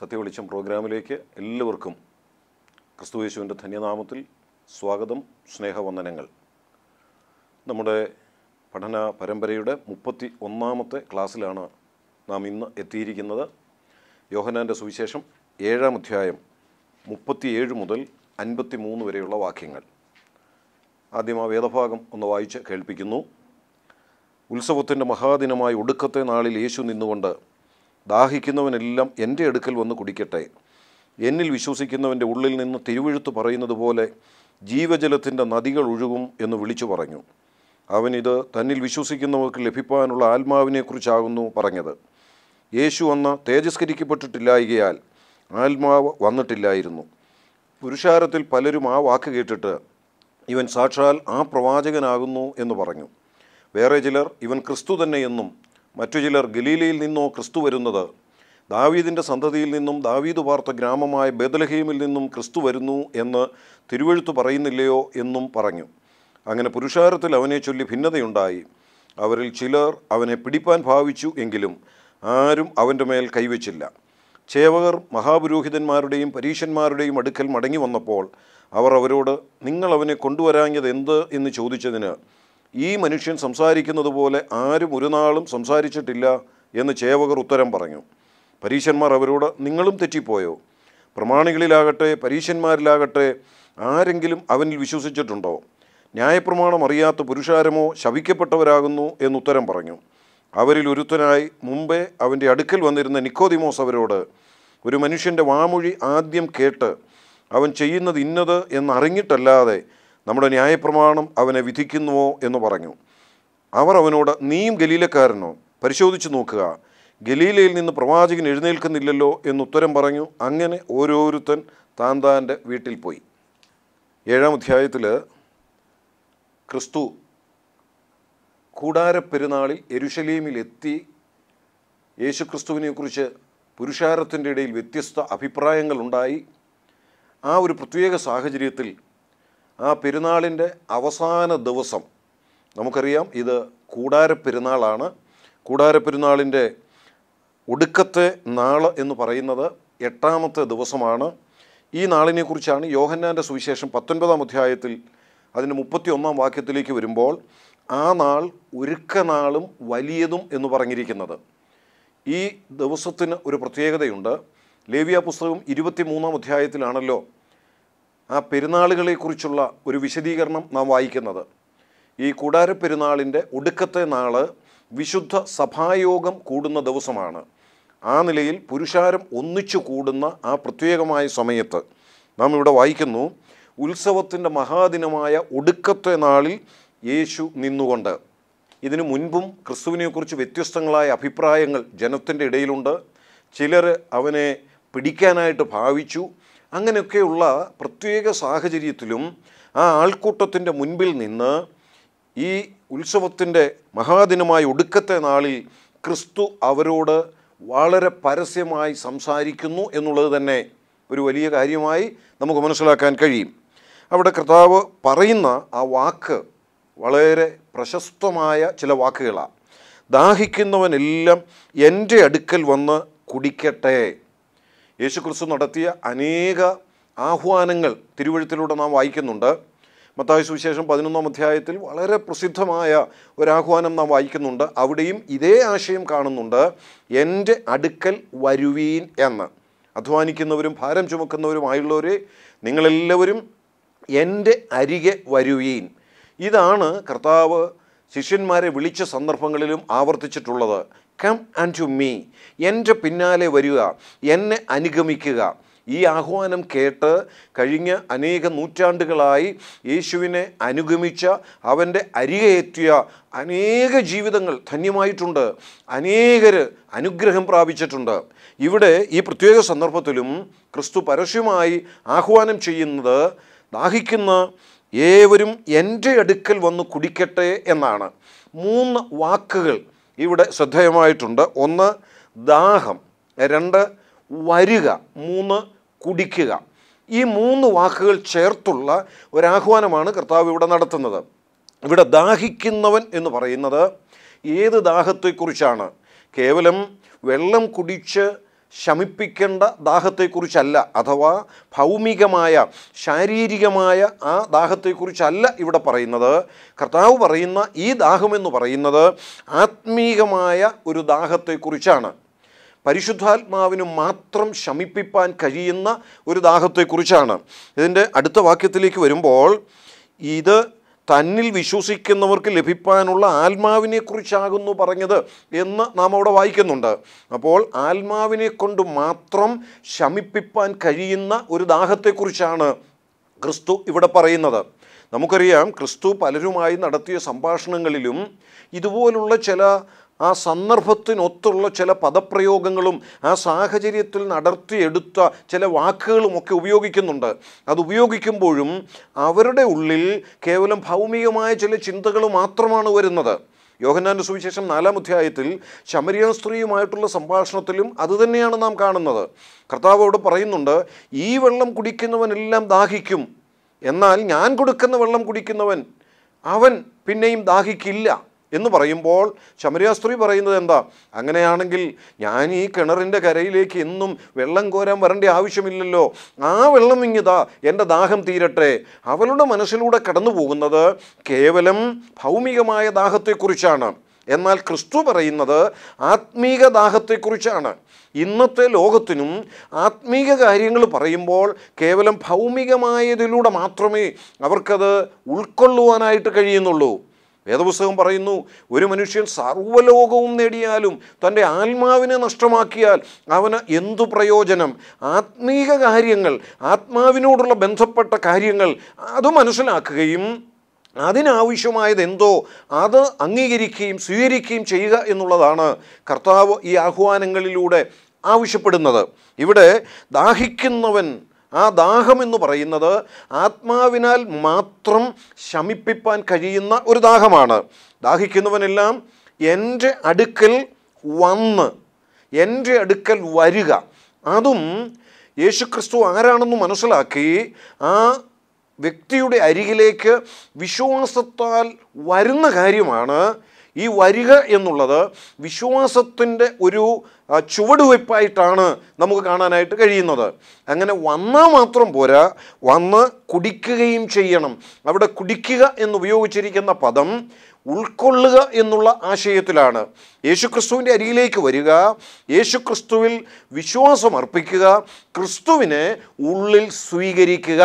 സത്യവെളിച്ചം പ്രോഗ്രാമിലേക്ക് എല്ലാവർക്കും ക്രിസ്തു യേശുവിൻ്റെ ധന്യനാമത്തിൽ സ്വാഗതം സ്നേഹവന്ദനങ്ങൾ നമ്മുടെ പഠന പരമ്പരയുടെ മുപ്പത്തി ഒന്നാമത്തെ ക്ലാസ്സിലാണ് നാം ഇന്ന് എത്തിയിരിക്കുന്നത് യോഹനാൻ്റെ സുവിശേഷം ഏഴാം അധ്യായം മുപ്പത്തിയേഴ് മുതൽ അൻപത്തി മൂന്ന് വരെയുള്ള വാക്യങ്ങൾ ആദ്യം ആ വേദഭാഗം ഒന്ന് വായിച്ച് കേൾപ്പിക്കുന്നു ഉത്സവത്തിൻ്റെ മഹാദിനമായ ഒടുക്കത്തെ നാളിൽ യേശു നിന്നുകൊണ്ട് ദാഹിക്കുന്നവനെല്ലാം എൻ്റെ അടുക്കൽ വന്ന് കുടിക്കട്ടെ എന്നിൽ വിശ്വസിക്കുന്നവൻ്റെ ഉള്ളിൽ നിന്ന് തിരുവഴുത്ത് പറയുന്നത് പോലെ ജീവജലത്തിൻ്റെ നദികൾ ഒഴുകും എന്ന് വിളിച്ചു പറഞ്ഞു അവനിത് തന്നിൽ വിശ്വസിക്കുന്നവർക്ക് ലഭിക്കാനുള്ള ആത്മാവിനെക്കുറിച്ചാകുന്നു പറഞ്ഞത് യേശു അന്ന് തേജസ്കരിക്കപ്പെട്ടിട്ടില്ലായികയാൽ ആത്മാവ് വന്നിട്ടില്ലായിരുന്നു പുരുഷാരത്തിൽ പലരും ആ വാക്ക് കേട്ടിട്ട് ഇവൻ സാക്ഷാൽ ആ പ്രവാചകനാകുന്നു എന്ന് പറഞ്ഞു വേറെ ചിലർ ഇവൻ ക്രിസ്തു തന്നെയെന്നും മറ്റു ചിലർ ഗലീലയിൽ നിന്നോ ക്രിസ്തു വരുന്നത് ദാവീദിൻ്റെ സന്തതിയിൽ നിന്നും ദാവീദ് പാർത്ത ഗ്രാമമായ ബേദലഹീമിൽ നിന്നും ക്രിസ്തു വരുന്നു എന്ന് തിരുവഴുത്തു പറയുന്നില്ലയോ എന്നും പറഞ്ഞു അങ്ങനെ പുരുഷാരത്തിൽ അവനെ ചൊല്ലി ഭിന്നതയുണ്ടായി അവരിൽ ചിലർ അവനെ പിടിപ്പാൻ ഭാവിച്ചു എങ്കിലും ആരും അവൻ്റെ മേൽ കൈവച്ചില്ല ചേവകർ മഹാപുരോഹിതന്മാരുടെയും പരീശന്മാരുടെയും അടുക്കൽ മടങ്ങി വന്നപ്പോൾ അവർ അവരോട് നിങ്ങൾ അവനെ കൊണ്ടുവരാഞ്ഞത് എന്ത് എന്ന് ചോദിച്ചതിന് ഈ മനുഷ്യൻ സംസാരിക്കുന്നത് പോലെ ആരും ഒരു നാളും സംസാരിച്ചിട്ടില്ല എന്ന് ചേവകർ ഉത്തരം പറഞ്ഞു പരീശന്മാർ അവരോട് നിങ്ങളും തെറ്റിപ്പോയോ പ്രമാണികളിലാകട്ടെ പരീശന്മാരിലാകട്ടെ ആരെങ്കിലും അവനിൽ വിശ്വസിച്ചിട്ടുണ്ടോ ന്യായപ്രമാണം അറിയാത്ത പുരുഷാരമോ ശവിക്കപ്പെട്ടവരാകുന്നു എന്നുത്തരം പറഞ്ഞു അവരിൽ ഒരുത്തനായി മുമ്പേ അവൻ്റെ അടുക്കൽ വന്നിരുന്ന നിക്കോതിമോസ് അവരോട് ഒരു മനുഷ്യൻ്റെ വാമൊഴി ആദ്യം കേട്ട് അവൻ ചെയ്യുന്നത് ഇന്നത് എന്നറിഞ്ഞിട്ടല്ലാതെ നമ്മുടെ ന്യായപ്രമാണം അവനെ വിധിക്കുന്നുവോ എന്ന് പറഞ്ഞു അവർ അവനോട് നീയും ഗലീലക്കാരനോ പരിശോധിച്ചു നോക്കുക ഗലീലയിൽ നിന്ന് പ്രവാചകൻ എഴുന്നേൽക്കുന്നില്ലല്ലോ എന്ന് ഉത്തരം പറഞ്ഞു അങ്ങനെ ഓരോരുത്തൻ താൻ താൻ്റെ വീട്ടിൽ പോയി ഏഴാം അധ്യായത്തിൽ ക്രിസ്തു കൂടാരപ്പെരുന്നാളിൽ യേശു യേശുക്രിസ്തുവിനെക്കുറിച്ച് പുരുഷാരത്തിൻ്റെ ഇടയിൽ വ്യത്യസ്ത അഭിപ്രായങ്ങളുണ്ടായി ആ ഒരു പ്രത്യേക സാഹചര്യത്തിൽ ആ പെരുന്നാളിൻ്റെ അവസാന ദിവസം നമുക്കറിയാം ഇത് കൂടാരപ്പെരുന്നാളാണ് കൂടാരപ്പെരുന്നാളിൻ്റെ ഒടുക്കത്തെ നാൾ എന്ന് പറയുന്നത് എട്ടാമത്തെ ദിവസമാണ് ഈ നാളിനെക്കുറിച്ചാണ് യോഹന്നാൻ്റെ സുവിശേഷം പത്തൊൻപതാം അധ്യായത്തിൽ അതിൻ്റെ മുപ്പത്തി ഒന്നാം വാക്യത്തിലേക്ക് വരുമ്പോൾ ആ നാൾ ഒരുക്കനാളും വലിയതും എന്ന് പറഞ്ഞിരിക്കുന്നത് ഈ ദിവസത്തിന് ഒരു പ്രത്യേകതയുണ്ട് ലേവിയ പുസ്തകം ഇരുപത്തി മൂന്നാം അധ്യായത്തിലാണല്ലോ ആ പെരുന്നാളുകളെക്കുറിച്ചുള്ള ഒരു വിശദീകരണം നാം വായിക്കുന്നത് ഈ കൂടാര പെരുന്നാളിൻ്റെ ഒടുക്കത്തെ നാൾ വിശുദ്ധ സഭായോഗം കൂടുന്ന ദിവസമാണ് ആ നിലയിൽ പുരുഷാരം ഒന്നിച്ചു കൂടുന്ന ആ പ്രത്യേകമായ സമയത്ത് നാം ഇവിടെ വായിക്കുന്നു ഉത്സവത്തിൻ്റെ മഹാദിനമായ ഒടുക്കത്തെ നാളിൽ യേശു നിന്നുകൊണ്ട് ഇതിനു മുൻപും ക്രിസ്തുവിനെക്കുറിച്ച് വ്യത്യസ്തങ്ങളായ അഭിപ്രായങ്ങൾ ജനത്തിൻ്റെ ഇടയിലുണ്ട് ചിലർ അവനെ പിടിക്കാനായിട്ട് ഭാവിച്ചു അങ്ങനെയൊക്കെയുള്ള പ്രത്യേക സാഹചര്യത്തിലും ആ ആൾക്കൂട്ടത്തിൻ്റെ മുൻപിൽ നിന്ന് ഈ ഉത്സവത്തിൻ്റെ മഹാദിനമായ ഒടുക്കത്തെ നാളിൽ ക്രിസ്തു അവരോട് വളരെ പരസ്യമായി സംസാരിക്കുന്നു എന്നുള്ളത് തന്നെ ഒരു വലിയ കാര്യമായി നമുക്ക് മനസ്സിലാക്കാൻ കഴിയും അവിടെ കർത്താവ് പറയുന്ന ആ വാക്ക് വളരെ പ്രശസ്തമായ ചില വാക്കുകളാണ് ദാഹിക്കുന്നവനെല്ലാം എൻ്റെ അടുക്കൽ വന്ന് കുടിക്കട്ടെ യേശുക്രിസ്തു നടത്തിയ അനേക ആഹ്വാനങ്ങൾ തിരുവഴുത്തിലൂടെ നാം വായിക്കുന്നുണ്ട് മത്തായ സുവിശേഷം പതിനൊന്നാം അധ്യായത്തിൽ വളരെ പ്രസിദ്ധമായ ഒരാഹ്വാനം നാം വായിക്കുന്നുണ്ട് അവിടെയും ഇതേ ആശയം കാണുന്നുണ്ട് എൻ്റെ അടുക്കൽ വരുവീൻ എന്ന് അധ്വാനിക്കുന്നവരും ഭാരം ചുമക്കുന്നവരുമായുള്ളവരെ നിങ്ങളെല്ലാവരും എൻ്റെ അരികെ വരുവീൻ ഇതാണ് കർത്താവ് ശിഷ്യന്മാരെ വിളിച്ച സന്ദർഭങ്ങളിലും ആവർത്തിച്ചിട്ടുള്ളത് കം ആൻഡ് ടു മീ എൻ്റെ പിന്നാലെ വരിക എന്നെ അനുഗമിക്കുക ഈ ആഹ്വാനം കേട്ട് കഴിഞ്ഞ അനേക നൂറ്റാണ്ടുകളായി യേശുവിനെ അനുഗമിച്ച അവൻ്റെ അരികെ അനേക ജീവിതങ്ങൾ ധന്യമായിട്ടുണ്ട് അനേകർ അനുഗ്രഹം പ്രാപിച്ചിട്ടുണ്ട് ഇവിടെ ഈ പ്രത്യേക സന്ദർഭത്തിലും ക്രിസ്തു പരസ്യമായി ആഹ്വാനം ചെയ്യുന്നത് ദാഹിക്കുന്ന ഏവരും എൻ്റെ അടുക്കൽ വന്ന് കുടിക്കട്ടെ എന്നാണ് മൂന്ന് വാക്കുകൾ ഇവിടെ ശ്രദ്ധേയമായിട്ടുണ്ട് ഒന്ന് ദാഹം രണ്ട് വരിക മൂന്ന് കുടിക്കുക ഈ മൂന്ന് വാക്കുകൾ ചേർത്തുള്ള ഒരാഹ്വാനമാണ് കർത്താവ് ഇവിടെ നടത്തുന്നത് ഇവിടെ ദാഹിക്കുന്നവൻ എന്ന് പറയുന്നത് ഏത് ദാഹത്തെക്കുറിച്ചാണ് കേവലം വെള്ളം കുടിച്ച് ശമിപ്പിക്കേണ്ട ദാഹത്തെക്കുറിച്ചല്ല അഥവാ ഭൗമികമായ ശാരീരികമായ ആ ദാഹത്തെക്കുറിച്ചല്ല ഇവിടെ പറയുന്നത് കർത്താവ് പറയുന്ന ഈ ദാഹമെന്ന് പറയുന്നത് ആത്മീകമായ ഒരു ദാഹത്തെക്കുറിച്ചാണ് പരിശുദ്ധാത്മാവിന് മാത്രം ശമിപ്പിപ്പാൻ കഴിയുന്ന ഒരു ദാഹത്തെക്കുറിച്ചാണ് ഇതിൻ്റെ അടുത്ത വാക്യത്തിലേക്ക് വരുമ്പോൾ ഇത് തന്നിൽ വിശ്വസിക്കുന്നവർക്ക് ലഭിക്കാനുള്ള ആത്മാവിനെക്കുറിച്ചാകുന്നു പറഞ്ഞത് എന്ന് നാം അവിടെ വായിക്കുന്നുണ്ട് അപ്പോൾ ആത്മാവിനെ കൊണ്ട് മാത്രം ശമിപ്പിപ്പാൻ കഴിയുന്ന ഒരു ദാഹത്തെക്കുറിച്ചാണ് ക്രിസ്തു ഇവിടെ പറയുന്നത് നമുക്കറിയാം ക്രിസ്തു പലരുമായി നടത്തിയ സംഭാഷണങ്ങളിലും ഇതുപോലുള്ള ചില ആ സന്ദർഭത്തിനൊത്തുള്ള ചില പദപ്രയോഗങ്ങളും ആ സാഹചര്യത്തിൽ നടത്തിയെടുത്ത ചില ഒക്കെ ഉപയോഗിക്കുന്നുണ്ട് അത് ഉപയോഗിക്കുമ്പോഴും അവരുടെ ഉള്ളിൽ കേവലം ഭൗമികമായ ചില ചിന്തകൾ മാത്രമാണ് വരുന്നത് യോഹന്നാൻ്റെ സുവിശേഷം നാലാം അധ്യായത്തിൽ ശമരിയ സ്ത്രീയുമായിട്ടുള്ള സംഭാഷണത്തിലും അതുതന്നെയാണ് നാം കാണുന്നത് കർത്താവ് അവിടെ പറയുന്നുണ്ട് ഈ വെള്ളം കുടിക്കുന്നവനെല്ലാം ദാഹിക്കും എന്നാൽ ഞാൻ കൊടുക്കുന്ന വെള്ളം കുടിക്കുന്നവൻ അവൻ പിന്നെയും ദാഹിക്കില്ല എന്ന് പറയുമ്പോൾ ശമരിയാസ്ത്രീ പറയുന്നത് എന്താ അങ്ങനെയാണെങ്കിൽ ഞാൻ ഈ കിണറിൻ്റെ കരയിലേക്ക് എന്നും വെള്ളം കോരാൻ വരേണ്ട ആവശ്യമില്ലല്ലോ ആ വെള്ളം ഇങ്ങിതാ എൻ്റെ ദാഹം തീരട്ടെ അവളുടെ മനസ്സിലൂടെ കടന്നു പോകുന്നത് കേവലം ഭൗമികമായ ദാഹത്തെക്കുറിച്ചാണ് എന്നാൽ ക്രിസ്തു പറയുന്നത് ആത്മീക ദാഹത്തെക്കുറിച്ചാണ് ഇന്നത്തെ ലോകത്തിനും ആത്മീക കാര്യങ്ങൾ പറയുമ്പോൾ കേവലം ഭൗമികമായതിലൂടെ മാത്രമേ അവർക്കത് ഉൾക്കൊള്ളുവാനായിട്ട് കഴിയുന്നുള്ളൂ വേദപുസ്തകം പറയുന്നു ഒരു മനുഷ്യൻ സർവ്വലോകവും നേടിയാലും തൻ്റെ ആത്മാവിനെ നഷ്ടമാക്കിയാൽ അവന് എന്തു പ്രയോജനം ആത്മീക കാര്യങ്ങൾ ആത്മാവിനോടുള്ള ബന്ധപ്പെട്ട കാര്യങ്ങൾ അത് മനസ്സിലാക്കുകയും അതിനാവശ്യമായത് എന്തോ അത് അംഗീകരിക്കുകയും സ്വീകരിക്കുകയും ചെയ്യുക എന്നുള്ളതാണ് കർത്താവ് ഈ ആഹ്വാനങ്ങളിലൂടെ ആവശ്യപ്പെടുന്നത് ഇവിടെ ദാഹിക്കുന്നവൻ ആ ദാഹമെന്ന് പറയുന്നത് ആത്മാവിനാൽ മാത്രം ശമിപ്പിപ്പാൻ കഴിയുന്ന ഒരു ദാഹമാണ് ദാഹിക്കുന്നവനെല്ലാം എൻ്റെ അടുക്കൽ വന്ന് എൻ്റെ അടുക്കൽ വരിക അതും യേശുക്രിസ്തു ആരാണെന്ന് മനസ്സിലാക്കി ആ വ്യക്തിയുടെ അരികിലേക്ക് വിശ്വാസത്താൽ വരുന്ന കാര്യമാണ് ഈ വരിക എന്നുള്ളത് വിശ്വാസത്തിൻ്റെ ഒരു ചുവടുവയ്പ്പായിട്ടാണ് നമുക്ക് കാണാനായിട്ട് കഴിയുന്നത് അങ്ങനെ വന്നാൽ മാത്രം പോരാ വന്ന് കുടിക്കുകയും ചെയ്യണം അവിടെ കുടിക്കുക എന്ന് ഉപയോഗിച്ചിരിക്കുന്ന പദം ഉൾക്കൊള്ളുക എന്നുള്ള ആശയത്തിലാണ് യേശുക്രിസ്തുവിൻ്റെ അരികിലേക്ക് വരിക യേശുക്രിസ്തുവിൽ വിശ്വാസം അർപ്പിക്കുക ക്രിസ്തുവിനെ ഉള്ളിൽ സ്വീകരിക്കുക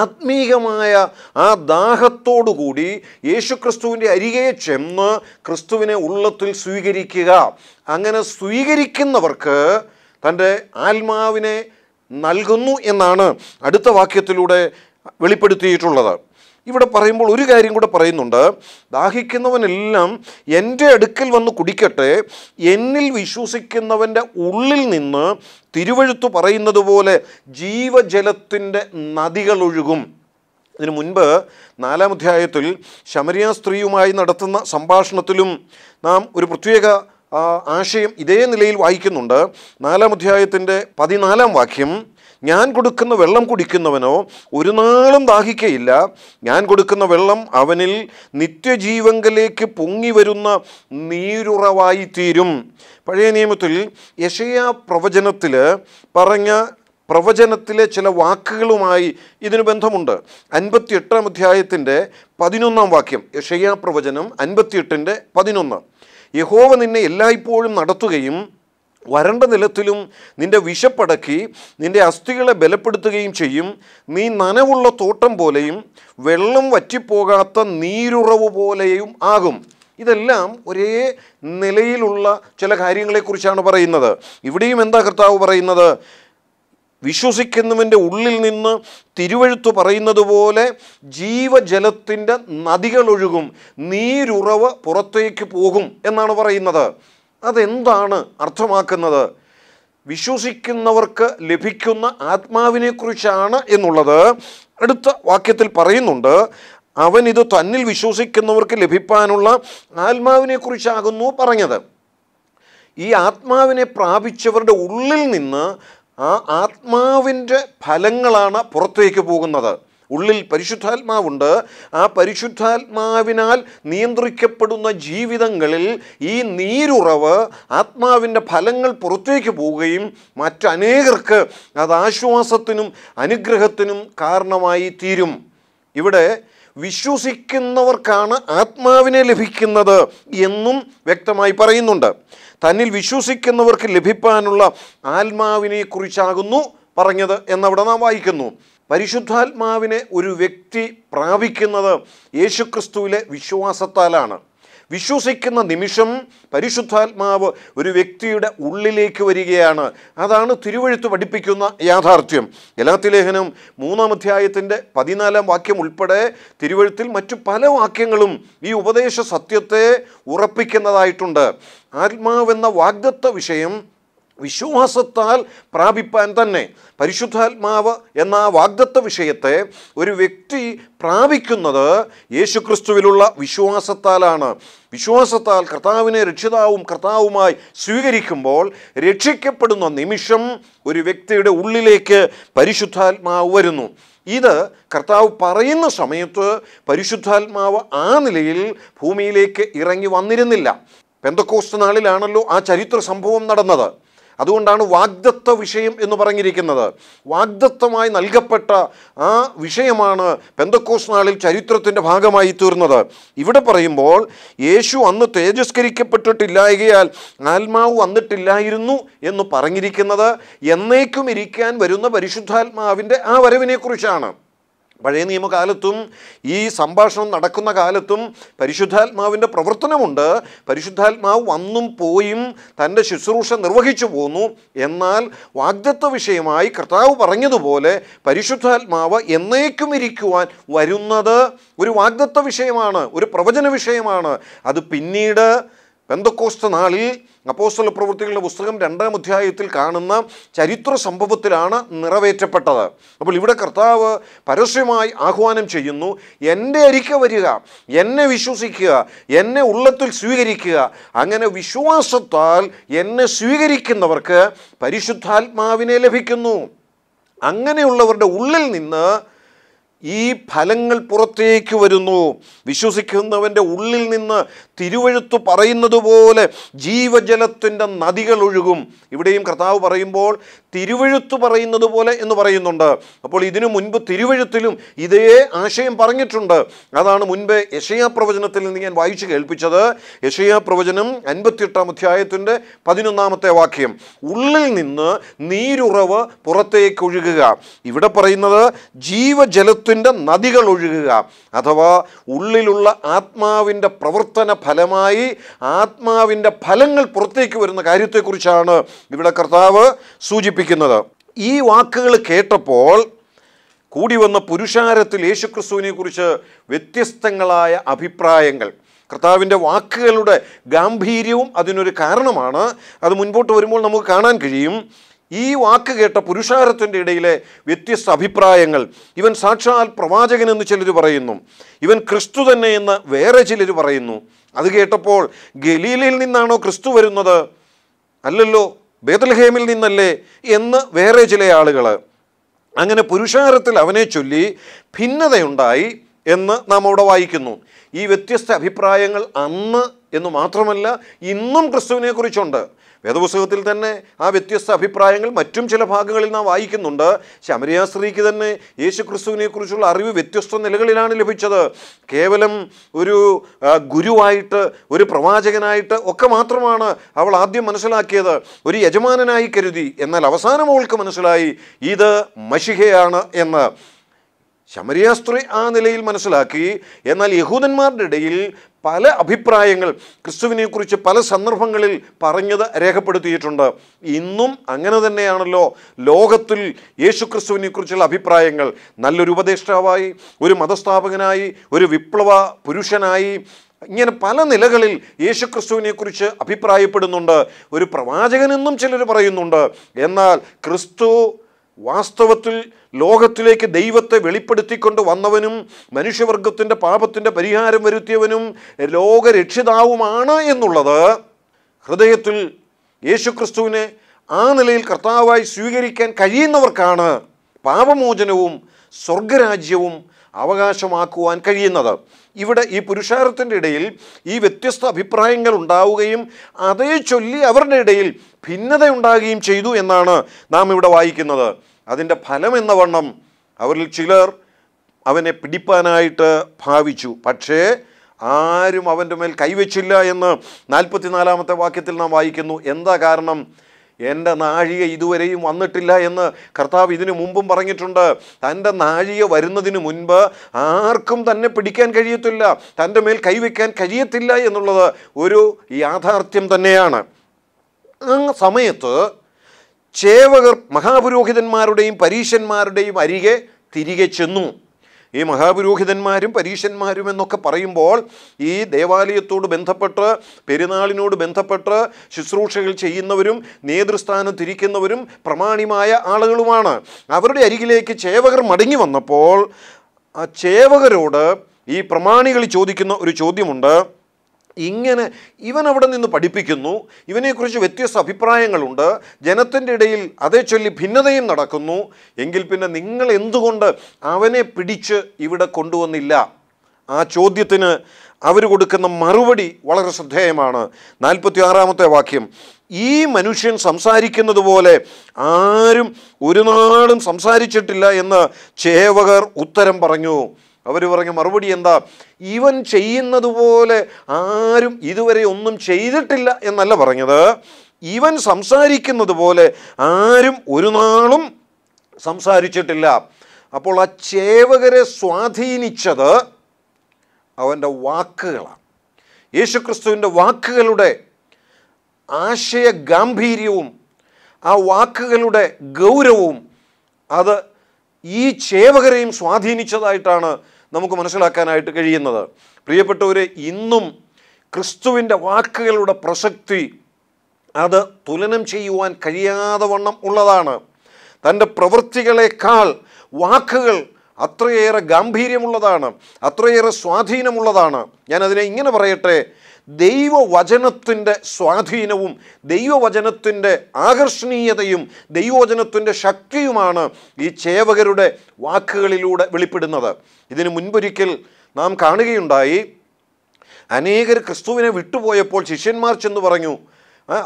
ആത്മീകമായ ആ ദാഹത്തോടുകൂടി യേശുക്രിസ്തുവിൻ്റെ അരികെ ചെന്ന് ക്രിസ്തുവിനെ ഉള്ളത്തിൽ സ്വീകരിക്കുക അങ്ങനെ സ്വീകരിക്കുന്നവർക്ക് തൻ്റെ ആത്മാവിനെ നൽകുന്നു എന്നാണ് അടുത്ത വാക്യത്തിലൂടെ വെളിപ്പെടുത്തിയിട്ടുള്ളത് ഇവിടെ പറയുമ്പോൾ ഒരു കാര്യം കൂടെ പറയുന്നുണ്ട് ദാഹിക്കുന്നവനെല്ലാം എൻ്റെ അടുക്കൽ വന്ന് കുടിക്കട്ടെ എന്നിൽ വിശ്വസിക്കുന്നവൻ്റെ ഉള്ളിൽ നിന്ന് തിരുവഴുത്തു പറയുന്നത് പോലെ ജീവജലത്തിൻ്റെ നദികളൊഴുകും ഇതിനു മുൻപ് നാലാം അധ്യായത്തിൽ ശമരിയ സ്ത്രീയുമായി നടത്തുന്ന സംഭാഷണത്തിലും നാം ഒരു പ്രത്യേക ആശയം ഇതേ നിലയിൽ വായിക്കുന്നുണ്ട് നാലാം അധ്യായത്തിൻ്റെ പതിനാലാം വാക്യം ഞാൻ കൊടുക്കുന്ന വെള്ളം കുടിക്കുന്നവനോ ഒരു നാളും ദാഹിക്കയില്ല ഞാൻ കൊടുക്കുന്ന വെള്ളം അവനിൽ നിത്യജീവങ്കലേക്ക് പൊങ്ങി വരുന്ന നീരുറവായി തീരും പഴയ നിയമത്തിൽ യശയ പ്രവചനത്തിൽ പറഞ്ഞ പ്രവചനത്തിലെ ചില വാക്കുകളുമായി ഇതിന് ബന്ധമുണ്ട് അൻപത്തിയെട്ടാം അധ്യായത്തിൻ്റെ പതിനൊന്നാം വാക്യം യഷയാ പ്രവചനം അൻപത്തിയെട്ടിൻ്റെ പതിനൊന്ന് യഹോവ നിന്നെ എല്ലായ്പ്പോഴും നടത്തുകയും വരണ്ട നിലത്തിലും നിന്റെ വിശപ്പടക്കി നിന്റെ അസ്ഥികളെ ബലപ്പെടുത്തുകയും ചെയ്യും നീ നനവുള്ള തോട്ടം പോലെയും വെള്ളം വറ്റിപ്പോകാത്ത നീരുറവ് പോലെയും ആകും ഇതെല്ലാം ഒരേ നിലയിലുള്ള ചില കാര്യങ്ങളെക്കുറിച്ചാണ് പറയുന്നത് ഇവിടെയും എന്താ കർത്താവ് പറയുന്നത് വിശ്വസിക്കുന്നവൻ്റെ ഉള്ളിൽ നിന്ന് തിരുവഴുത്ത് പറയുന്നത് പോലെ ജീവജലത്തിൻ്റെ നദികളൊഴുകും നീരുറവ് പുറത്തേക്ക് പോകും എന്നാണ് പറയുന്നത് അതെന്താണ് അർത്ഥമാക്കുന്നത് വിശ്വസിക്കുന്നവർക്ക് ലഭിക്കുന്ന ആത്മാവിനെക്കുറിച്ചാണ് എന്നുള്ളത് അടുത്ത വാക്യത്തിൽ പറയുന്നുണ്ട് അവൻ ഇത് തന്നിൽ വിശ്വസിക്കുന്നവർക്ക് ലഭിക്കാനുള്ള ആത്മാവിനെക്കുറിച്ചാകുന്നു പറഞ്ഞത് ഈ ആത്മാവിനെ പ്രാപിച്ചവരുടെ ഉള്ളിൽ നിന്ന് ആ ആത്മാവിൻ്റെ ഫലങ്ങളാണ് പുറത്തേക്ക് പോകുന്നത് ഉള്ളിൽ പരിശുദ്ധാത്മാവുണ്ട് ആ പരിശുദ്ധാത്മാവിനാൽ നിയന്ത്രിക്കപ്പെടുന്ന ജീവിതങ്ങളിൽ ഈ നീരുറവ് ആത്മാവിൻ്റെ ഫലങ്ങൾ പുറത്തേക്ക് പോവുകയും മറ്റനേകർക്ക് അത് ആശ്വാസത്തിനും അനുഗ്രഹത്തിനും കാരണമായി തീരും ഇവിടെ വിശ്വസിക്കുന്നവർക്കാണ് ആത്മാവിനെ ലഭിക്കുന്നത് എന്നും വ്യക്തമായി പറയുന്നുണ്ട് തന്നിൽ വിശ്വസിക്കുന്നവർക്ക് ലഭിക്കാനുള്ള ആത്മാവിനെക്കുറിച്ചാകുന്നു പറഞ്ഞത് എന്നവിടെ നാം വായിക്കുന്നു പരിശുദ്ധാത്മാവിനെ ഒരു വ്യക്തി പ്രാപിക്കുന്നത് യേശുക്രിസ്തുവിലെ വിശ്വാസത്താലാണ് വിശ്വസിക്കുന്ന നിമിഷം പരിശുദ്ധാത്മാവ് ഒരു വ്യക്തിയുടെ ഉള്ളിലേക്ക് വരികയാണ് അതാണ് തിരുവഴുത്ത് പഠിപ്പിക്കുന്ന യാഥാർത്ഥ്യം ലേഖനം മൂന്നാം അധ്യായത്തിൻ്റെ പതിനാലാം വാക്യം ഉൾപ്പെടെ തിരുവഴുത്തിൽ മറ്റു പല വാക്യങ്ങളും ഈ ഉപദേശ സത്യത്തെ ഉറപ്പിക്കുന്നതായിട്ടുണ്ട് ആത്മാവെന്ന വാഗ്ദത്ത വിഷയം വിശ്വാസത്താൽ പ്രാപിപ്പാൻ തന്നെ പരിശുദ്ധാത്മാവ് എന്ന വാഗ്ദത്ത വിഷയത്തെ ഒരു വ്യക്തി പ്രാപിക്കുന്നത് യേശുക്രിസ്തുവിലുള്ള വിശ്വാസത്താലാണ് വിശ്വാസത്താൽ കർത്താവിനെ രക്ഷിതാവും കർത്താവുമായി സ്വീകരിക്കുമ്പോൾ രക്ഷിക്കപ്പെടുന്ന നിമിഷം ഒരു വ്യക്തിയുടെ ഉള്ളിലേക്ക് പരിശുദ്ധാത്മാവ് വരുന്നു ഇത് കർത്താവ് പറയുന്ന സമയത്ത് പരിശുദ്ധാത്മാവ് ആ നിലയിൽ ഭൂമിയിലേക്ക് ഇറങ്ങി വന്നിരുന്നില്ല പെന്തക്കോസ്റ്റ് നാളിലാണല്ലോ ആ ചരിത്ര സംഭവം നടന്നത് അതുകൊണ്ടാണ് വാഗ്ദത്വ വിഷയം എന്ന് പറഞ്ഞിരിക്കുന്നത് വാഗ്ദത്വമായി നൽകപ്പെട്ട ആ വിഷയമാണ് പെന്തക്കോസ് നാളിൽ ചരിത്രത്തിൻ്റെ ഭാഗമായി തീർന്നത് ഇവിടെ പറയുമ്പോൾ യേശു അന്ന് തേജസ്കരിക്കപ്പെട്ടിട്ടില്ലായകയാൽ ആത്മാവ് വന്നിട്ടില്ലായിരുന്നു എന്ന് പറഞ്ഞിരിക്കുന്നത് എന്നേക്കും ഇരിക്കാൻ വരുന്ന പരിശുദ്ധാത്മാവിൻ്റെ ആ വരവിനെക്കുറിച്ചാണ് പഴയ നിയമകാലത്തും ഈ സംഭാഷണം നടക്കുന്ന കാലത്തും പരിശുദ്ധാത്മാവിൻ്റെ പ്രവർത്തനമുണ്ട് പരിശുദ്ധാത്മാവ് വന്നും പോയും തൻ്റെ ശുശ്രൂഷ നിർവഹിച്ചു പോന്നു എന്നാൽ വാഗ്ദത്വ വിഷയമായി കർത്താവ് പറഞ്ഞതുപോലെ പരിശുദ്ധാത്മാവ് എന്നേക്കും ഇരിക്കുവാൻ വരുന്നത് ഒരു വാഗ്ദത്വ വിഷയമാണ് ഒരു പ്രവചന വിഷയമാണ് അത് പിന്നീട് പെന്തക്കോസ്ത നാളിൽ അപ്പോസ്തല പ്രവൃത്തികളുടെ പുസ്തകം രണ്ടാം അധ്യായത്തിൽ കാണുന്ന ചരിത്ര സംഭവത്തിലാണ് നിറവേറ്റപ്പെട്ടത് അപ്പോൾ ഇവിടെ കർത്താവ് പരസ്യമായി ആഹ്വാനം ചെയ്യുന്നു എൻ്റെ അരിക്ക വരിക എന്നെ വിശ്വസിക്കുക എന്നെ ഉള്ളത്തിൽ സ്വീകരിക്കുക അങ്ങനെ വിശ്വാസത്താൽ എന്നെ സ്വീകരിക്കുന്നവർക്ക് പരിശുദ്ധാത്മാവിനെ ലഭിക്കുന്നു അങ്ങനെയുള്ളവരുടെ ഉള്ളിൽ നിന്ന് ഈ ഫലങ്ങൾ പുറത്തേക്ക് വരുന്നു വിശ്വസിക്കുന്നവൻ്റെ ഉള്ളിൽ നിന്ന് തിരുവഴുത്തു പറയുന്നത് പോലെ ജീവജലത്തിൻ്റെ നദികൾ ഒഴുകും ഇവിടെയും കർത്താവ് പറയുമ്പോൾ തിരുവഴുത്തു പറയുന്നത് പോലെ എന്ന് പറയുന്നുണ്ട് അപ്പോൾ ഇതിനു മുൻപ് തിരുവഴുത്തിലും ഇതേ ആശയം പറഞ്ഞിട്ടുണ്ട് അതാണ് മുൻപേ യശയാ പ്രവചനത്തിൽ നിന്ന് ഞാൻ വായിച്ചു കേൾപ്പിച്ചത് യശയാ പ്രവചനം അൻപത്തിയെട്ടാം അധ്യായത്തിൻ്റെ പതിനൊന്നാമത്തെ വാക്യം ഉള്ളിൽ നിന്ന് നീരുറവ് പുറത്തേക്ക് ഒഴുകുക ഇവിടെ പറയുന്നത് ജീവജലത്തിൽ ജീവിതത്തിൻ്റെ നദികൾ ഒഴുകുക അഥവാ ഉള്ളിലുള്ള ആത്മാവിൻ്റെ പ്രവർത്തന ഫലമായി ആത്മാവിൻ്റെ ഫലങ്ങൾ പുറത്തേക്ക് വരുന്ന കാര്യത്തെക്കുറിച്ചാണ് ഇവിടെ കർത്താവ് സൂചിപ്പിക്കുന്നത് ഈ വാക്കുകൾ കേട്ടപ്പോൾ കൂടി വന്ന പുരുഷാരത്തിൽ യേശുക്രിസ്തുവിനെക്കുറിച്ച് വ്യത്യസ്തങ്ങളായ അഭിപ്രായങ്ങൾ കർത്താവിൻ്റെ വാക്കുകളുടെ ഗാംഭീര്യവും അതിനൊരു കാരണമാണ് അത് മുൻപോട്ട് വരുമ്പോൾ നമുക്ക് കാണാൻ കഴിയും ഈ വാക്ക് കേട്ട പുരുഷാരത്തിൻ്റെ ഇടയിലെ വ്യത്യസ്ത അഭിപ്രായങ്ങൾ ഇവൻ സാക്ഷാൽ പ്രവാചകനെന്ന് ചിലർ പറയുന്നു ഇവൻ ക്രിസ്തു തന്നെ എന്ന് വേറെ ചിലർ പറയുന്നു അത് കേട്ടപ്പോൾ ഗലീലയിൽ നിന്നാണോ ക്രിസ്തു വരുന്നത് അല്ലല്ലോ ബേദൽഹേമിൽ നിന്നല്ലേ എന്ന് വേറെ ചില ആളുകൾ അങ്ങനെ പുരുഷാരത്തിൽ അവനെ ചൊല്ലി ഭിന്നതയുണ്ടായി എന്ന് നാം അവിടെ വായിക്കുന്നു ഈ വ്യത്യസ്ത അഭിപ്രായങ്ങൾ അന്ന് എന്ന് മാത്രമല്ല ഇന്നും ക്രിസ്തുവിനെക്കുറിച്ചുണ്ട് വേദപുസ്തകത്തിൽ തന്നെ ആ വ്യത്യസ്ത അഭിപ്രായങ്ങൾ മറ്റും ചില ഭാഗങ്ങളിൽ നാം വായിക്കുന്നുണ്ട് ശമരിയ സ്ത്രീക്ക് തന്നെ യേശു ക്രിസ്തുവിനെക്കുറിച്ചുള്ള അറിവ് വ്യത്യസ്ത നിലകളിലാണ് ലഭിച്ചത് കേവലം ഒരു ഗുരുവായിട്ട് ഒരു പ്രവാചകനായിട്ട് ഒക്കെ മാത്രമാണ് അവൾ ആദ്യം മനസ്സിലാക്കിയത് ഒരു യജമാനനായി കരുതി എന്നാൽ അവസാനം അവൾക്ക് മനസ്സിലായി ഇത് മഷിഹയാണ് എന്ന് ശമരിയ സ്ത്രീ ആ നിലയിൽ മനസ്സിലാക്കി എന്നാൽ യഹൂദന്മാരുടെ ഇടയിൽ പല അഭിപ്രായങ്ങൾ ക്രിസ്തുവിനെക്കുറിച്ച് പല സന്ദർഭങ്ങളിൽ പറഞ്ഞത് രേഖപ്പെടുത്തിയിട്ടുണ്ട് ഇന്നും അങ്ങനെ തന്നെയാണല്ലോ ലോകത്തിൽ യേശു ക്രിസ്തുവിനെക്കുറിച്ചുള്ള അഭിപ്രായങ്ങൾ നല്ലൊരു ഉപദേഷ്ടാവായി ഒരു മതസ്ഥാപകനായി ഒരു വിപ്ലവ പുരുഷനായി ഇങ്ങനെ പല നിലകളിൽ യേശുക്രിസ്തുവിനെക്കുറിച്ച് അഭിപ്രായപ്പെടുന്നുണ്ട് ഒരു പ്രവാചകനെന്നും ചിലർ പറയുന്നുണ്ട് എന്നാൽ ക്രിസ്തു വാസ്തവത്തിൽ ലോകത്തിലേക്ക് ദൈവത്തെ വെളിപ്പെടുത്തിക്കൊണ്ട് വന്നവനും മനുഷ്യവർഗത്തിൻ്റെ പാപത്തിൻ്റെ പരിഹാരം വരുത്തിയവനും ലോകരക്ഷിതാവുമാണ് എന്നുള്ളത് ഹൃദയത്തിൽ യേശുക്രിസ്തുവിനെ ആ നിലയിൽ കർത്താവായി സ്വീകരിക്കാൻ കഴിയുന്നവർക്കാണ് പാപമോചനവും സ്വർഗരാജ്യവും അവകാശമാക്കുവാൻ കഴിയുന്നത് ഇവിടെ ഈ പുരുഷാരത്തിൻ്റെ ഇടയിൽ ഈ വ്യത്യസ്ത അഭിപ്രായങ്ങൾ ഉണ്ടാവുകയും അതേ ചൊല്ലി അവരുടെ ഇടയിൽ ഭിന്നതയുണ്ടാകുകയും ചെയ്തു എന്നാണ് നാം ഇവിടെ വായിക്കുന്നത് അതിൻ്റെ ഫലം എന്ന വണ്ണം അവരിൽ ചിലർ അവനെ പിടിപ്പാനായിട്ട് ഭാവിച്ചു പക്ഷേ ആരും അവൻ്റെ മേൽ കൈവച്ചില്ല എന്ന് നാൽപ്പത്തിനാലാമത്തെ വാക്യത്തിൽ നാം വായിക്കുന്നു എന്താ കാരണം എൻ്റെ നാഴിക ഇതുവരെയും വന്നിട്ടില്ല എന്ന് കർത്താവ് ഇതിനു മുമ്പും പറഞ്ഞിട്ടുണ്ട് തൻ്റെ നാഴിക വരുന്നതിന് മുൻപ് ആർക്കും തന്നെ പിടിക്കാൻ കഴിയത്തില്ല തൻ്റെ മേൽ കൈവയ്ക്കാൻ കഴിയത്തില്ല എന്നുള്ളത് ഒരു യാഥാർത്ഥ്യം തന്നെയാണ് ആ സമയത്ത് ചേവകർ മഹാപുരോഹിതന്മാരുടെയും പരീശന്മാരുടെയും അരികെ തിരികെ ചെന്നു ഈ മഹാപുരോഹിതന്മാരും പരീശന്മാരും എന്നൊക്കെ പറയുമ്പോൾ ഈ ദേവാലയത്തോട് ബന്ധപ്പെട്ട് പെരുന്നാളിനോട് ബന്ധപ്പെട്ട് ശുശ്രൂഷകൾ ചെയ്യുന്നവരും നേതൃസ്ഥാനത്തിരിക്കുന്നവരും പ്രമാണിമായ ആളുകളുമാണ് അവരുടെ അരികിലേക്ക് ചേവകർ മടങ്ങി വന്നപ്പോൾ ആ ചേവകരോട് ഈ പ്രമാണികൾ ചോദിക്കുന്ന ഒരു ചോദ്യമുണ്ട് ഇങ്ങനെ ഇവൻ അവിടെ നിന്ന് പഠിപ്പിക്കുന്നു ഇവനെക്കുറിച്ച് വ്യത്യസ്ത അഭിപ്രായങ്ങളുണ്ട് ജനത്തിൻ്റെ ഇടയിൽ അതേ ചൊല്ലി ഭിന്നതയും നടക്കുന്നു എങ്കിൽ പിന്നെ നിങ്ങൾ എന്തുകൊണ്ട് അവനെ പിടിച്ച് ഇവിടെ കൊണ്ടുവന്നില്ല ആ ചോദ്യത്തിന് അവർ കൊടുക്കുന്ന മറുപടി വളരെ ശ്രദ്ധേയമാണ് നാൽപ്പത്തി ആറാമത്തെ വാക്യം ഈ മനുഷ്യൻ സംസാരിക്കുന്നത് പോലെ ആരും ഒരു നാളും സംസാരിച്ചിട്ടില്ല എന്ന് ചേവകർ ഉത്തരം പറഞ്ഞു അവർ പറഞ്ഞ മറുപടി എന്താ ഇവൻ ചെയ്യുന്നത് പോലെ ആരും ഇതുവരെ ഒന്നും ചെയ്തിട്ടില്ല എന്നല്ല പറഞ്ഞത് ഇവൻ സംസാരിക്കുന്നത് പോലെ ആരും ഒരു നാളും സംസാരിച്ചിട്ടില്ല അപ്പോൾ ആ ചേവകരെ സ്വാധീനിച്ചത് അവൻ്റെ വാക്കുകളാണ് യേശുക്രിസ്തുവിൻ്റെ വാക്കുകളുടെ ആശയ ഗാംഭീര്യവും ആ വാക്കുകളുടെ ഗൗരവവും അത് ഈ ചേവകരെയും സ്വാധീനിച്ചതായിട്ടാണ് നമുക്ക് മനസ്സിലാക്കാനായിട്ട് കഴിയുന്നത് പ്രിയപ്പെട്ടവരെ ഇന്നും ക്രിസ്തുവിൻ്റെ വാക്കുകളുടെ പ്രസക്തി അത് തുലനം ചെയ്യുവാൻ കഴിയാതെ വണ്ണം ഉള്ളതാണ് തൻ്റെ പ്രവൃത്തികളെക്കാൾ വാക്കുകൾ അത്രയേറെ ഗാംഭീര്യമുള്ളതാണ് അത്രയേറെ സ്വാധീനമുള്ളതാണ് ഞാനതിനെ ഇങ്ങനെ പറയട്ടെ ദൈവവചനത്തിൻ്റെ സ്വാധീനവും ദൈവവചനത്തിൻ്റെ ആകർഷണീയതയും ദൈവവചനത്തിൻ്റെ ശക്തിയുമാണ് ഈ ചേവകരുടെ വാക്കുകളിലൂടെ വെളിപ്പെടുന്നത് ഇതിന് മുൻപൊരിക്കൽ നാം കാണുകയുണ്ടായി അനേകർ ക്രിസ്തുവിനെ വിട്ടുപോയപ്പോൾ ശിഷ്യന്മാർ ചെന്ന് പറഞ്ഞു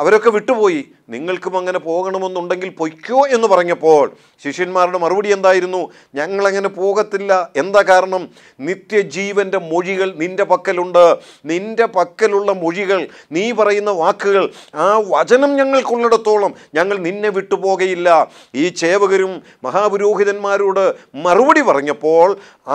അവരൊക്കെ വിട്ടുപോയി നിങ്ങൾക്കും അങ്ങനെ പോകണമെന്നുണ്ടെങ്കിൽ പൊയ്ക്കോ എന്ന് പറഞ്ഞപ്പോൾ ശിഷ്യന്മാരുടെ മറുപടി എന്തായിരുന്നു ഞങ്ങളങ്ങനെ പോകത്തില്ല എന്താ കാരണം നിത്യജീവൻ്റെ മൊഴികൾ നിൻ്റെ പക്കലുണ്ട് നിൻ്റെ പക്കലുള്ള മൊഴികൾ നീ പറയുന്ന വാക്കുകൾ ആ വചനം ഞങ്ങൾക്കുള്ളിടത്തോളം ഞങ്ങൾ നിന്നെ വിട്ടുപോകയില്ല ഈ ചേവകരും മഹാപുരോഹിതന്മാരോട് മറുപടി പറഞ്ഞപ്പോൾ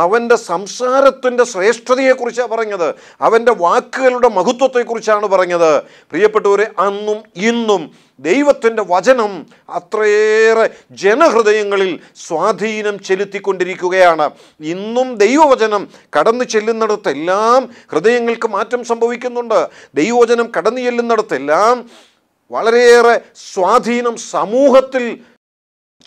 അവൻ്റെ സംസാരത്തിൻ്റെ ശ്രേഷ്ഠതയെക്കുറിച്ചാണ് പറഞ്ഞത് അവൻ്റെ വാക്കുകളുടെ മഹത്വത്തെക്കുറിച്ചാണ് പറഞ്ഞത് പ്രിയപ്പെട്ടവരെ അന്നും ഇന്നും ദൈവത്തിൻ്റെ വചനം അത്രയേറെ ജനഹൃദയങ്ങളിൽ സ്വാധീനം ചെലുത്തിക്കൊണ്ടിരിക്കുകയാണ് ഇന്നും ദൈവവചനം കടന്നു ചെല്ലുന്നിടത്തെല്ലാം ഹൃദയങ്ങൾക്ക് മാറ്റം സംഭവിക്കുന്നുണ്ട് ദൈവവചനം കടന്നു ചെല്ലുന്നിടത്തെല്ലാം വളരെയേറെ സ്വാധീനം സമൂഹത്തിൽ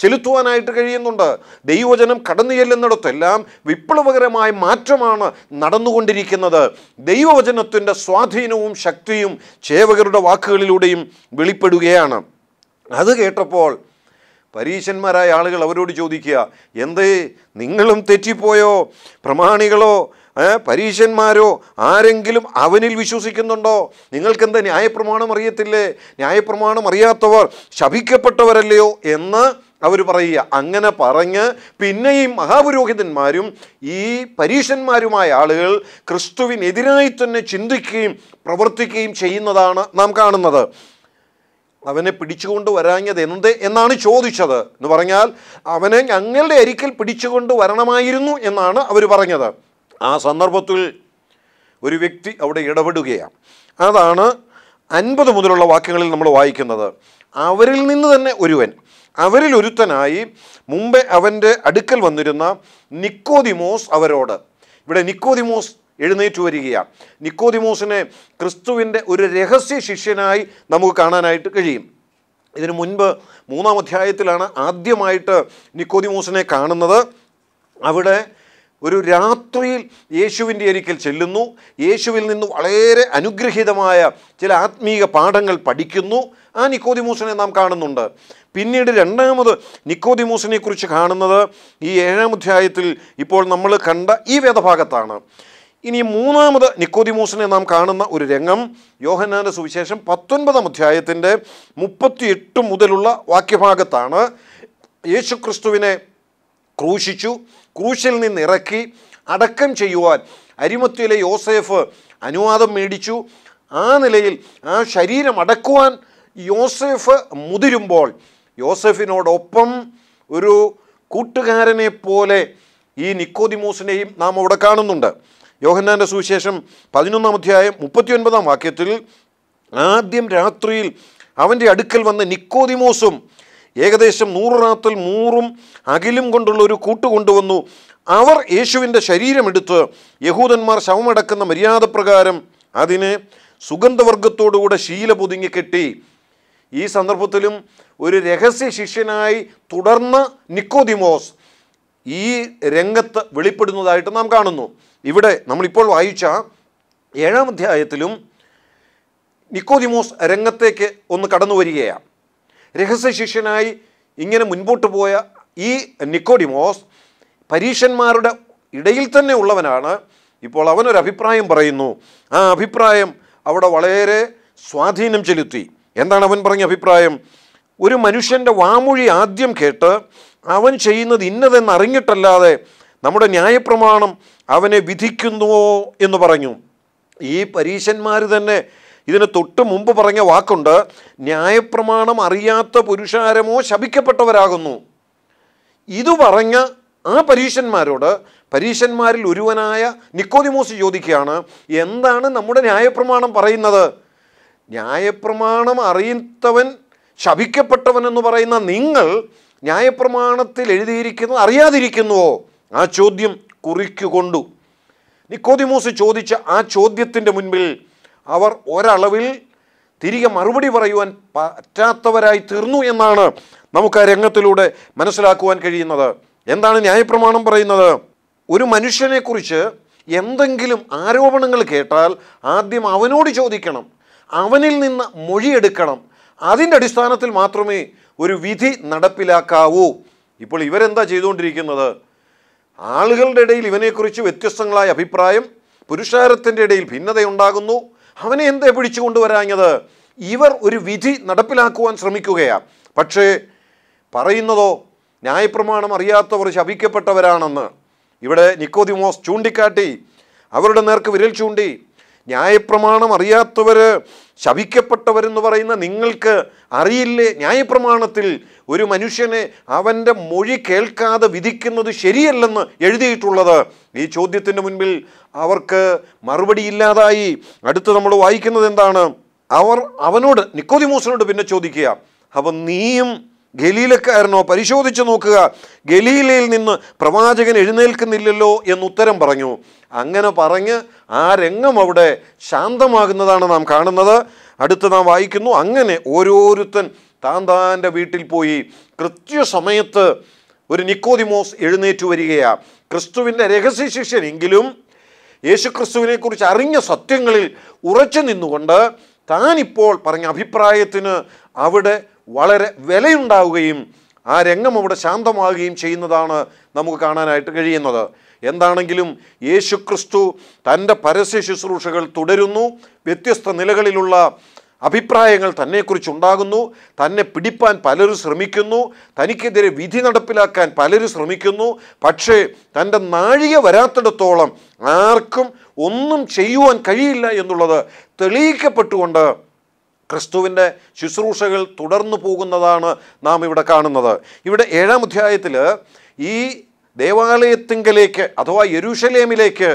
ചെലുത്തുവാനായിട്ട് കഴിയുന്നുണ്ട് ദൈവജനം കടന്നു ചെല്ലുന്നിടത്തെല്ലാം വിപ്ലവകരമായ മാറ്റമാണ് നടന്നുകൊണ്ടിരിക്കുന്നത് ദൈവവചനത്തിൻ്റെ സ്വാധീനവും ശക്തിയും ചേവകരുടെ വാക്കുകളിലൂടെയും വെളിപ്പെടുകയാണ് അത് കേട്ടപ്പോൾ പരീശന്മാരായ ആളുകൾ അവരോട് ചോദിക്കുക എന്തേ നിങ്ങളും തെറ്റിപ്പോയോ പ്രമാണികളോ പരീശന്മാരോ ആരെങ്കിലും അവനിൽ വിശ്വസിക്കുന്നുണ്ടോ നിങ്ങൾക്കെന്ത് ന്യായപ്രമാണം അറിയത്തില്ലേ ന്യായപ്രമാണം അറിയാത്തവർ ശപിക്കപ്പെട്ടവരല്ലയോ എന്ന് അവർ പറയുക അങ്ങനെ പറഞ്ഞ് പിന്നെ ഈ മഹാപുരോഹിതന്മാരും ഈ പരീഷന്മാരുമായ ആളുകൾ ക്രിസ്തുവിനെതിരായി തന്നെ ചിന്തിക്കുകയും പ്രവർത്തിക്കുകയും ചെയ്യുന്നതാണ് നാം കാണുന്നത് അവനെ പിടിച്ചുകൊണ്ട് വരാഞ്ഞത് എന്ത് എന്നാണ് ചോദിച്ചത് എന്ന് പറഞ്ഞാൽ അവനെ ഞങ്ങളുടെ അരിക്കൽ പിടിച്ചുകൊണ്ട് വരണമായിരുന്നു എന്നാണ് അവർ പറഞ്ഞത് ആ സന്ദർഭത്തിൽ ഒരു വ്യക്തി അവിടെ ഇടപെടുകയാണ് അതാണ് അൻപത് മുതലുള്ള വാക്യങ്ങളിൽ നമ്മൾ വായിക്കുന്നത് അവരിൽ നിന്ന് തന്നെ ഒരുവൻ അവരിൽ ഒരുത്തനായി മുമ്പേ അവൻ്റെ അടുക്കൽ വന്നിരുന്ന നിക്കോദിമോസ് അവരോട് ഇവിടെ നിക്കോദിമോസ് എഴുന്നേറ്റ് വരികയാണ് നിക്കോദിമോസിനെ ക്രിസ്തുവിൻ്റെ ഒരു രഹസ്യ ശിഷ്യനായി നമുക്ക് കാണാനായിട്ട് കഴിയും ഇതിനു മുൻപ് മൂന്നാം അധ്യായത്തിലാണ് ആദ്യമായിട്ട് നിക്കോദിമോസിനെ കാണുന്നത് അവിടെ ഒരു രാത്രിയിൽ യേശുവിൻ്റെ അരിക്കൽ ചെല്ലുന്നു യേശുവിൽ നിന്ന് വളരെ അനുഗ്രഹീതമായ ചില ആത്മീക പാഠങ്ങൾ പഠിക്കുന്നു ആ നിക്കോതിമൂസിനെ നാം കാണുന്നുണ്ട് പിന്നീട് രണ്ടാമത് നിക്കോതിമൂസിനെ കുറിച്ച് കാണുന്നത് ഈ ഏഴാം അധ്യായത്തിൽ ഇപ്പോൾ നമ്മൾ കണ്ട ഈ വേദഭാഗത്താണ് ഇനി മൂന്നാമത് നിക്കോതിമൂസിനെ നാം കാണുന്ന ഒരു രംഗം യോഹന്നാൻ്റെ സുവിശേഷം പത്തൊൻപതാം അധ്യായത്തിൻ്റെ മുപ്പത്തിയെട്ട് മുതലുള്ള വാക്യഭാഗത്താണ് യേശുക്രിസ്തുവിനെ ക്രൂശിച്ചു ക്രൂശിൽ നിന്ന് ഇറക്കി അടക്കം ചെയ്യുവാൻ അരിമത്തിയിലെ യോസേഫ് അനുവാദം മേടിച്ചു ആ നിലയിൽ ആ ശരീരം അടക്കുവാൻ യോസെഫ് മുതിരുമ്പോൾ യോസെഫിനോടൊപ്പം ഒരു കൂട്ടുകാരനെ പോലെ ഈ നിക്കോദിമോസിനെയും നാം അവിടെ കാണുന്നുണ്ട് യോഹന്നാൻ്റെ സുവിശേഷം പതിനൊന്നാം അധ്യായം ഒൻപതാം വാക്യത്തിൽ ആദ്യം രാത്രിയിൽ അവൻ്റെ അടുക്കൽ വന്ന നിക്കോദിമോസും ഏകദേശം നൂറ് റാത്തിൽ നൂറും അകിലും കൊണ്ടുള്ള ഒരു കൂട്ട് കൊണ്ടുവന്നു അവർ യേശുവിൻ്റെ ശരീരമെടുത്ത് യഹൂദന്മാർ ശവമടക്കുന്ന മര്യാദപ്രകാരം അതിനെ സുഗന്ധവർഗത്തോടുകൂടെ ശീല പൊതുങ്ങി കെട്ടി ഈ സന്ദർഭത്തിലും ഒരു രഹസ്യ ശിഷ്യനായി തുടർന്ന് നിക്കോദിമോസ് ഈ രംഗത്ത് വെളിപ്പെടുന്നതായിട്ട് നാം കാണുന്നു ഇവിടെ നമ്മളിപ്പോൾ വായിച്ച ഏഴാം അധ്യായത്തിലും നിക്കോദിമോസ് രംഗത്തേക്ക് ഒന്ന് കടന്നു വരികയാണ് രഹസ്യ ശിഷ്യനായി ഇങ്ങനെ മുൻപോട്ട് പോയ ഈ നിക്കോഡിമോസ് പരീക്ഷന്മാരുടെ ഇടയിൽ തന്നെ ഉള്ളവനാണ് ഇപ്പോൾ അവനൊരഭിപ്രായം അഭിപ്രായം പറയുന്നു ആ അഭിപ്രായം അവിടെ വളരെ സ്വാധീനം ചെലുത്തി എന്താണ് അവൻ പറഞ്ഞ അഭിപ്രായം ഒരു മനുഷ്യൻ്റെ വാമൊഴി ആദ്യം കേട്ട് അവൻ ചെയ്യുന്നത് ഇന്നതെന്ന് അറിഞ്ഞിട്ടല്ലാതെ നമ്മുടെ ന്യായപ്രമാണം അവനെ വിധിക്കുന്നുവോ എന്ന് പറഞ്ഞു ഈ പരീശന്മാർ തന്നെ ഇതിന് തൊട്ട് മുമ്പ് പറഞ്ഞ വാക്കുണ്ട് ന്യായപ്രമാണം അറിയാത്ത പുരുഷാരമോ ശപിക്കപ്പെട്ടവരാകുന്നു ഇത് പറഞ്ഞ ആ പരീശന്മാരോട് പരീശന്മാരിൽ ഒരുവനായ നിക്കോതിമോസ് ചോദിക്കുകയാണ് എന്താണ് നമ്മുടെ ന്യായപ്രമാണം പറയുന്നത് ന്യായപ്രമാണം അറിയത്തവൻ ശപിക്കപ്പെട്ടവൻ എന്ന് പറയുന്ന നിങ്ങൾ ന്യായപ്രമാണത്തിൽ എഴുതിയിരിക്കുന്നത് അറിയാതിരിക്കുന്നുവോ ആ ചോദ്യം കുറിക്കുകൊണ്ടു നിക്കോതിമൂസ് ചോദിച്ച ആ ചോദ്യത്തിൻ്റെ മുൻപിൽ അവർ ഒരളവിൽ തിരികെ മറുപടി പറയുവാൻ പറ്റാത്തവരായി തീർന്നു എന്നാണ് നമുക്ക് ആ രംഗത്തിലൂടെ മനസ്സിലാക്കുവാൻ കഴിയുന്നത് എന്താണ് ന്യായപ്രമാണം പറയുന്നത് ഒരു മനുഷ്യനെക്കുറിച്ച് എന്തെങ്കിലും ആരോപണങ്ങൾ കേട്ടാൽ ആദ്യം അവനോട് ചോദിക്കണം അവനിൽ നിന്ന് മൊഴിയെടുക്കണം അതിൻ്റെ അടിസ്ഥാനത്തിൽ മാത്രമേ ഒരു വിധി നടപ്പിലാക്കാവൂ ഇപ്പോൾ ഇവരെന്താ ചെയ്തുകൊണ്ടിരിക്കുന്നത് ആളുകളുടെ ഇടയിൽ ഇവനെക്കുറിച്ച് വ്യത്യസ്തങ്ങളായ അഭിപ്രായം പുരുഷാരത്തിൻ്റെ ഇടയിൽ ഭിന്നതയുണ്ടാകുന്നു അവനെ എന്തേ പിടിച്ചു കൊണ്ടുവരാഞ്ഞത് ഇവർ ഒരു വിധി നടപ്പിലാക്കുവാൻ ശ്രമിക്കുകയാണ് പക്ഷേ പറയുന്നതോ ന്യായപ്രമാണം അറിയാത്തവർ ശപിക്കപ്പെട്ടവരാണെന്ന് ഇവിടെ നിക്കോതിമോസ് ചൂണ്ടിക്കാട്ടി അവരുടെ നേർക്ക് വിരൽ ചൂണ്ടി ന്യായപ്രമാണം അറിയാത്തവർ ശവിക്കപ്പെട്ടവരെന്ന് പറയുന്ന നിങ്ങൾക്ക് അറിയില്ലേ ന്യായപ്രമാണത്തിൽ ഒരു മനുഷ്യനെ അവൻ്റെ മൊഴി കേൾക്കാതെ വിധിക്കുന്നത് ശരിയല്ലെന്ന് എഴുതിയിട്ടുള്ളത് ഈ ചോദ്യത്തിന് മുൻപിൽ അവർക്ക് മറുപടിയില്ലാതായി അടുത്ത് നമ്മൾ വായിക്കുന്നത് എന്താണ് അവർ അവനോട് നിക്കോതിമൂസനോട് പിന്നെ ചോദിക്കുക അപ്പം നീയും ഗലീലക്കാരനോ പരിശോധിച്ചു നോക്കുക ഗലീലയിൽ നിന്ന് പ്രവാചകൻ എഴുന്നേൽക്കുന്നില്ലല്ലോ എന്ന് ഉത്തരം പറഞ്ഞു അങ്ങനെ പറഞ്ഞ് ആ രംഗം അവിടെ ശാന്തമാകുന്നതാണ് നാം കാണുന്നത് അടുത്ത് നാം വായിക്കുന്നു അങ്ങനെ ഓരോരുത്തൻ താൻ താൻ്റെ വീട്ടിൽ പോയി കൃത്യസമയത്ത് ഒരു നിക്കോതിമോസ് എഴുന്നേറ്റു വരികയാണ് ക്രിസ്തുവിൻ്റെ രഹസ്യ ശിഷ്യനെങ്കിലും യേശുക്രിസ്തുവിനെക്കുറിച്ച് അറിഞ്ഞ സത്യങ്ങളിൽ ഉറച്ചു നിന്നുകൊണ്ട് താനിപ്പോൾ പറഞ്ഞ അഭിപ്രായത്തിന് അവിടെ വളരെ വിലയുണ്ടാവുകയും ആ രംഗം അവിടെ ശാന്തമാവുകയും ചെയ്യുന്നതാണ് നമുക്ക് കാണാനായിട്ട് കഴിയുന്നത് എന്താണെങ്കിലും യേശു ക്രിസ്തു തൻ്റെ പരസ്യ ശുശ്രൂഷകൾ തുടരുന്നു വ്യത്യസ്ത നിലകളിലുള്ള അഭിപ്രായങ്ങൾ തന്നെക്കുറിച്ചുണ്ടാകുന്നു തന്നെ പിടിപ്പാൻ പലരും ശ്രമിക്കുന്നു തനിക്കെതിരെ വിധി നടപ്പിലാക്കാൻ പലരും ശ്രമിക്കുന്നു പക്ഷേ തൻ്റെ നാഴിക വരാത്തിടത്തോളം ആർക്കും ഒന്നും ചെയ്യുവാൻ കഴിയില്ല എന്നുള്ളത് തെളിയിക്കപ്പെട്ടുകൊണ്ട് ക്രിസ്തുവിൻ്റെ ശുശ്രൂഷകൾ തുടർന്നു പോകുന്നതാണ് നാം ഇവിടെ കാണുന്നത് ഇവിടെ ഏഴാം അധ്യായത്തിൽ ഈ ദേവാലയത്തിങ്കലേക്ക് അഥവാ യരുഷലേമിലേക്ക്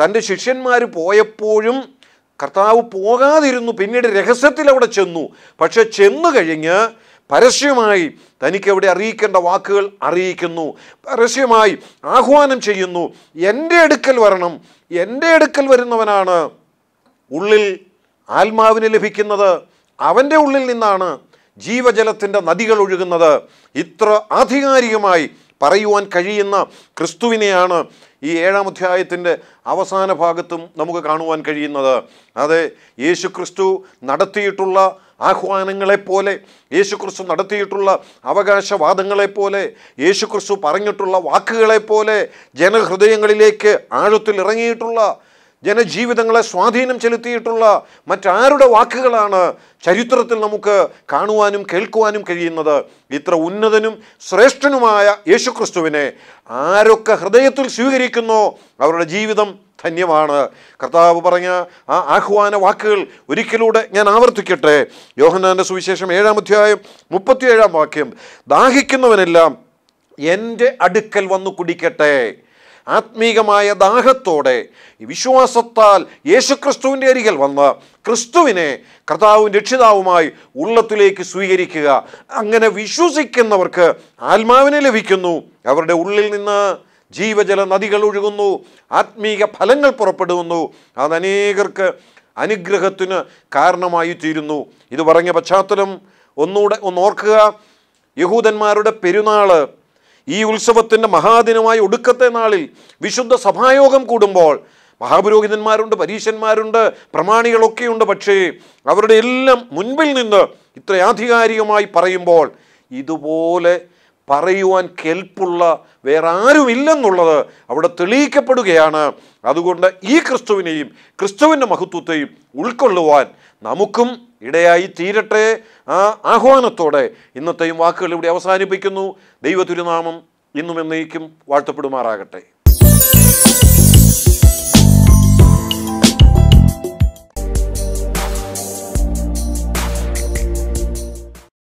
തൻ്റെ ശിഷ്യന്മാർ പോയപ്പോഴും കർത്താവ് പോകാതിരുന്നു പിന്നീട് രഹസ്യത്തിൽ അവിടെ ചെന്നു പക്ഷെ ചെന്നു കഴിഞ്ഞ് പരസ്യമായി തനിക്ക് അറിയിക്കേണ്ട വാക്കുകൾ അറിയിക്കുന്നു പരസ്യമായി ആഹ്വാനം ചെയ്യുന്നു എൻ്റെ അടുക്കൽ വരണം എൻ്റെ അടുക്കൽ വരുന്നവനാണ് ഉള്ളിൽ ആത്മാവിന് ലഭിക്കുന്നത് അവൻ്റെ ഉള്ളിൽ നിന്നാണ് ജീവജലത്തിൻ്റെ നദികൾ ഒഴുകുന്നത് ഇത്ര ആധികാരികമായി പറയുവാൻ കഴിയുന്ന ക്രിസ്തുവിനെയാണ് ഈ ഏഴാം അധ്യായത്തിൻ്റെ അവസാന ഭാഗത്തും നമുക്ക് കാണുവാൻ കഴിയുന്നത് അതെ യേശു ക്രിസ്തു നടത്തിയിട്ടുള്ള ആഹ്വാനങ്ങളെപ്പോലെ യേശു ക്രിസ്തു നടത്തിയിട്ടുള്ള അവകാശവാദങ്ങളെപ്പോലെ യേശു ക്രിസ്തു പറഞ്ഞിട്ടുള്ള വാക്കുകളെപ്പോലെ ജനഹൃദയങ്ങളിലേക്ക് ആഴത്തിൽ ഇറങ്ങിയിട്ടുള്ള ജനജീവിതങ്ങളെ സ്വാധീനം ചെലുത്തിയിട്ടുള്ള മറ്റാരുടെ വാക്കുകളാണ് ചരിത്രത്തിൽ നമുക്ക് കാണുവാനും കേൾക്കുവാനും കഴിയുന്നത് ഇത്ര ഉന്നതനും ശ്രേഷ്ഠനുമായ യേശുക്രിസ്തുവിനെ ആരൊക്കെ ഹൃദയത്തിൽ സ്വീകരിക്കുന്നോ അവരുടെ ജീവിതം ധന്യമാണ് കർത്താവ് പറഞ്ഞ ആ ആഹ്വാന വാക്കുകൾ ഒരിക്കലൂടെ ഞാൻ ആവർത്തിക്കട്ടെ യോഹനാൻ്റെ സുവിശേഷം ഏഴാം അധ്യായം മുപ്പത്തിയേഴാം വാക്യം ദാഹിക്കുന്നവനെല്ലാം എൻ്റെ അടുക്കൽ വന്നു കുടിക്കട്ടെ ആത്മീകമായ ദാഹത്തോടെ വിശ്വാസത്താൽ യേശുക്രിസ്തുവിൻ്റെ അരികിൽ വന്ന് ക്രിസ്തുവിനെ കർത്താവും രക്ഷിതാവുമായി ഉള്ളത്തിലേക്ക് സ്വീകരിക്കുക അങ്ങനെ വിശ്വസിക്കുന്നവർക്ക് ആത്മാവിനെ ലഭിക്കുന്നു അവരുടെ ഉള്ളിൽ നിന്ന് ജീവജല നദികൾ ഒഴുകുന്നു ആത്മീക ഫലങ്ങൾ പുറപ്പെടുന്നു അത് അനേകർക്ക് അനുഗ്രഹത്തിന് കാരണമായി തീരുന്നു ഇത് പറഞ്ഞ പശ്ചാത്തലം ഒന്നുകൂടെ ഒന്നോർക്കുക യഹൂദന്മാരുടെ പെരുന്നാൾ ഈ ഉത്സവത്തിൻ്റെ മഹാദിനമായ ഒടുക്കത്തെ നാളിൽ വിശുദ്ധ സഭായോഗം കൂടുമ്പോൾ മഹാപുരോഹിതന്മാരുണ്ട് പരീശന്മാരുണ്ട് പ്രമാണികളൊക്കെയുണ്ട് പക്ഷേ അവരുടെ എല്ലാം മുൻപിൽ നിന്ന് ഇത്ര ആധികാരികമായി പറയുമ്പോൾ ഇതുപോലെ പറയുവാൻ കെൽപ്പുള്ള വേറെ ആരുമില്ലെന്നുള്ളത് അവിടെ തെളിയിക്കപ്പെടുകയാണ് അതുകൊണ്ട് ഈ ക്രിസ്തുവിനെയും ക്രിസ്തുവിൻ്റെ മഹത്വത്തെയും ഉൾക്കൊള്ളുവാൻ നമുക്കും ഇടയായി തീരട്ടെ ആ ആഹ്വാനത്തോടെ ഇന്നത്തെയും വാക്കുകൾ ഇവിടെ അവസാനിപ്പിക്കുന്നു ദൈവ തിരുനാമം ഇന്നും എന്നേക്കും വാഴ്ത്തപ്പെടുമാറാകട്ടെ